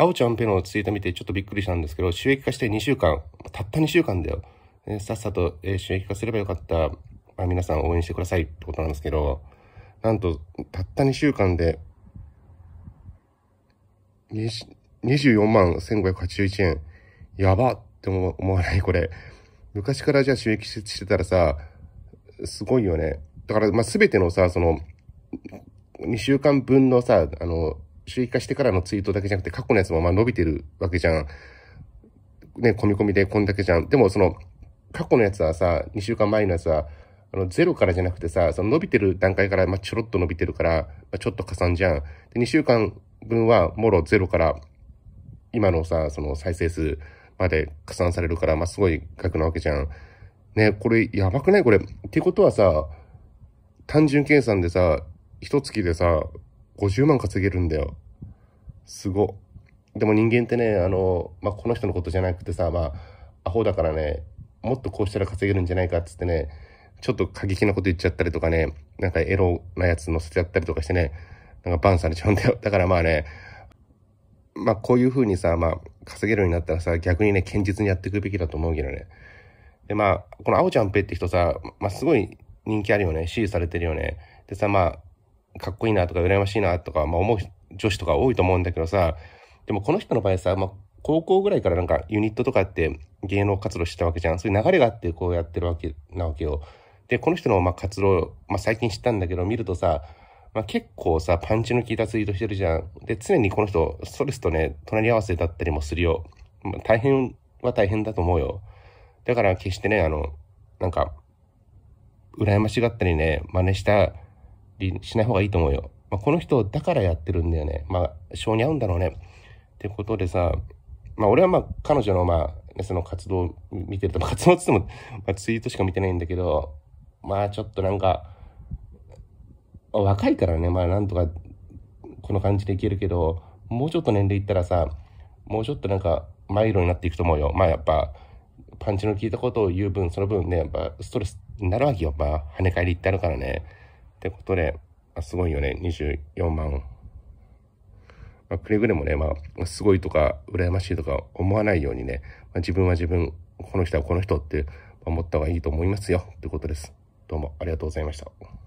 あおちゃんペロのツイート見てちょっとびっくりしたんですけど、収益化して2週間、たった2週間だよ。えー、さっさと、えー、収益化すればよかった。まあ、皆さん応援してくださいってことなんですけど、なんと、たった2週間で、24万1581円。やばって思わないこれ。昔からじゃあ収益してたらさ、すごいよね。だから、ますべてのさ、その、2週間分のさ、あの、追加してからのツイートだけじゃなくて、過去のやつもまあ伸びてるわけじゃん。ね、込み込みでこんだけじゃん。でもその、過去のやつはさ、2週間前のやつは、あの、ゼロからじゃなくてさ、その伸びてる段階から、まあ、ちょろっと伸びてるから、まあ、ちょっと加算じゃん。で、2週間分は、もろゼロから、今のさ、その再生数まで加算されるから、まあ、すごい額なわけじゃん。ね、これ、やばくないこれ。ってことはさ、単純計算でさ、一月でさ、50万稼げるんだよ。すご。でも人間ってね、あの、まあ、この人のことじゃなくてさ、まあ、アホだからね、もっとこうしたら稼げるんじゃないかっつってね、ちょっと過激なこと言っちゃったりとかね、なんかエロなやつ乗せちゃったりとかしてね、なんかバンされちゃうんだよ。だからまあね、まあこういう風にさ、まあ稼げるようになったらさ、逆にね、堅実にやっていくべきだと思うけどね。でまあ、この青ちゃんペって人さ、まあすごい人気あるよね。支持されてるよね。でさ、まあ、かっこいいなとか羨ましいなとか、まあ、思う女子とか多いと思うんだけどさでもこの人の場合さ、まあ、高校ぐらいからなんかユニットとかって芸能活動してたわけじゃんそういう流れがあってこうやってるわけなわけよでこの人のまあ活動、まあ、最近知ったんだけど見るとさ、まあ、結構さパンチの効いたツイートしてるじゃんで常にこの人ストレスとね隣り合わせだったりもするよ、まあ、大変は大変だと思うよだから決してねあのなんか羨ましがったりね真似したりしない方がいいと思うよ。まあ、この人だからやってるんだよね。まあ、性に合うんだろうね。ってことでさ、まあ、俺はまあ、彼女のまあ、その活動を見てると、活動つっても、まあ、ツイートしか見てないんだけど、まあ、ちょっとなんか、若いからね、まあ、なんとか、この感じでいけるけど、もうちょっと年齢いったらさ、もうちょっとなんか、マイルになっていくと思うよ。まあ、やっぱ、パンチの効いたことを言う分、その分ね、やっぱ、ストレスになるわけよ。まあ、跳ね返りってあるからね。ってことで、あ、すごいよね。24万。まあ、くれぐれもね、まあ、すごいとか、羨ましいとか思わないようにね、まあ、自分は自分、この人はこの人って思った方がいいと思いますよ。ってことです。どうもありがとうございました。